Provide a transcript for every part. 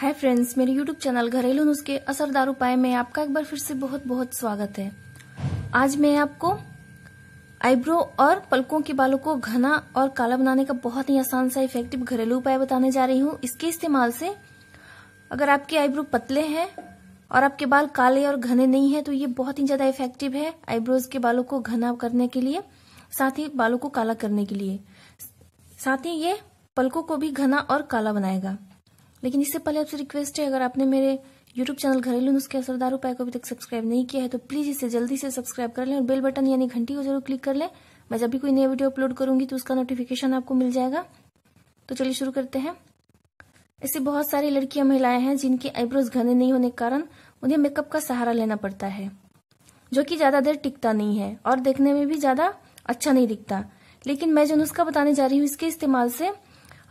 हाय friends मेरे YouTube channel घरेलू नुस्खे असरदार उपाय में आपका एक बार फिर से बहुत बहुत स्वागत है आज मैं आपको आईब्रो और पलकों के बालों को घना और काला बनाने का बहुत ही आसान सा इफेक्टिव घरेलू उपाय बताने जा रही हूँ इसके इस्तेमाल से अगर आपके आईब्रो पतले हैं और आपके बाल काले और घने नहीं है तो ये बहुत ही ज्यादा इफेक्टिव है आईब्रोज के बालों को घना करने के लिए साथ ही बालों को काला करने के लिए साथ ही ये पलकों को भी घना और काला बनाएगा लेकिन इससे पहले आपसे रिक्वेस्ट है अगर आपने मेरे यूट्यूब चैनल घरेलू नुस्खे असरदार उपाय को अभी तक सब्सक्राइब नहीं किया है तो प्लीज इसे जल्दी से सब्सक्राइब कर लें और बेल बटन यानी घंटी को जरूर क्लिक कर लें मैं जब भी कोई नया वीडियो अपलोड करूंगी तो उसका नोटिफिकेशन आपको मिल जाएगा तो चलिए शुरू करते हैं ऐसे बहुत सारी लड़कियां महिलाएं हैं जिनके आईब्रोज घने नहीं होने के कारण उन्हें मेकअप का सहारा लेना पड़ता है जो कि ज्यादा देर टिकता नहीं है और देखने में भी ज्यादा अच्छा नहीं दिखता लेकिन मैं जो नुस्खा बताने जा रही हूँ इसके इस्तेमाल से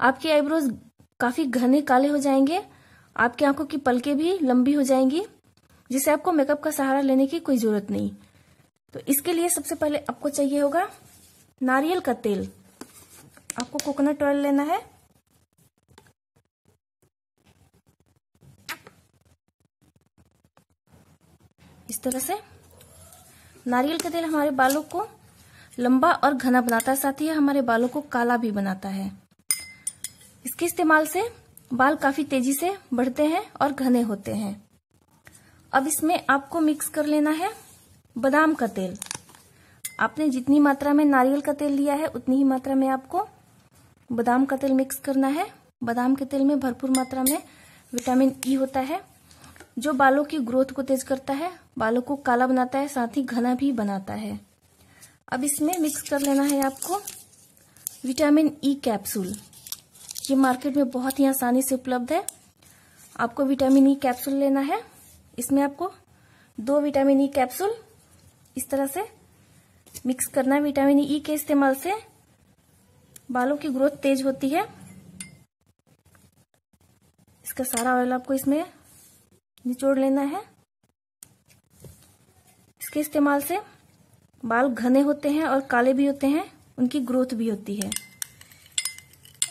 आपके आईब्रोज काफ़ी घने काले हो जाएंगे आपकी आंखों की पलकें भी लंबी हो जाएंगी जिसे आपको मेकअप का सहारा लेने की कोई ज़रूरत नहीं तो इसके लिए सबसे पहले आपको चाहिए होगा नारियल का तेल आपको कोकोनट ऑयल लेना है इस तरह से नारियल का तेल हमारे बालों को लंबा और घना बनाता है साथ ही हमारे बालों को काला भी बनाता है इसके इस्तेमाल से बाल काफी तेजी से बढ़ते हैं और घने होते हैं अब इसमें आपको मिक्स कर लेना है बादाम का तेल आपने जितनी मात्रा में नारियल का तेल लिया है उतनी ही मात्रा में आपको बादाम का तेल मिक्स करना है बादाम के तेल में भरपूर मात्रा में विटामिन ई e होता है जो बालों की ग्रोथ को तेज करता है बालों को काला बनाता है साथ ही घना भी बनाता है अब इसमें मिक्स कर लेना है आपको विटामिन ई कैप्सूल ये मार्केट में बहुत ही आसानी से उपलब्ध है आपको विटामिन ई e कैप्सूल लेना है इसमें आपको दो विटामिन ई e कैप्सूल इस तरह से मिक्स करना है विटामिन ई e के इस्तेमाल से बालों की ग्रोथ तेज होती है इसका सारा ऑयल आपको इसमें निचोड़ लेना है इसके इस्तेमाल से बाल घने होते हैं और काले भी होते हैं उनकी ग्रोथ भी होती है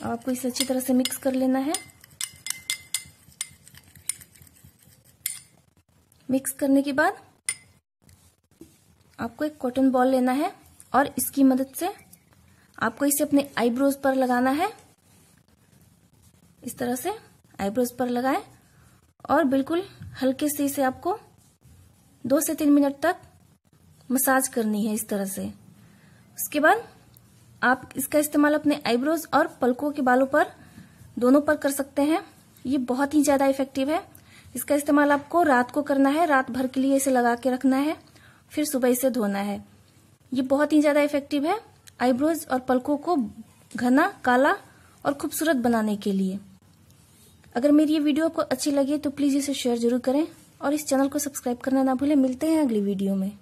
अब आपको इसे अच्छी तरह से मिक्स कर लेना है मिक्स करने के बाद आपको एक कॉटन बॉल लेना है और इसकी मदद से आपको इसे अपने आईब्रोज पर लगाना है इस तरह से आईब्रोज पर लगाएं और बिल्कुल हल्के से इसे आपको दो से तीन मिनट तक मसाज करनी है इस तरह से उसके बाद आप इसका इस्तेमाल अपने आईब्रोज और पलकों के बालों पर दोनों पर कर सकते हैं ये बहुत ही ज़्यादा इफेक्टिव है इसका इस्तेमाल आपको रात को करना है रात भर के लिए इसे लगा के रखना है फिर सुबह इसे धोना है ये बहुत ही ज़्यादा इफेक्टिव है आईब्रोज और पलकों को घना काला और खूबसूरत बनाने के लिए अगर मेरी ये वीडियो आपको अच्छी लगी तो प्लीज़ इसे शेयर जरूर करें और इस चैनल को सब्सक्राइब करना ना भूलें मिलते हैं अगली वीडियो में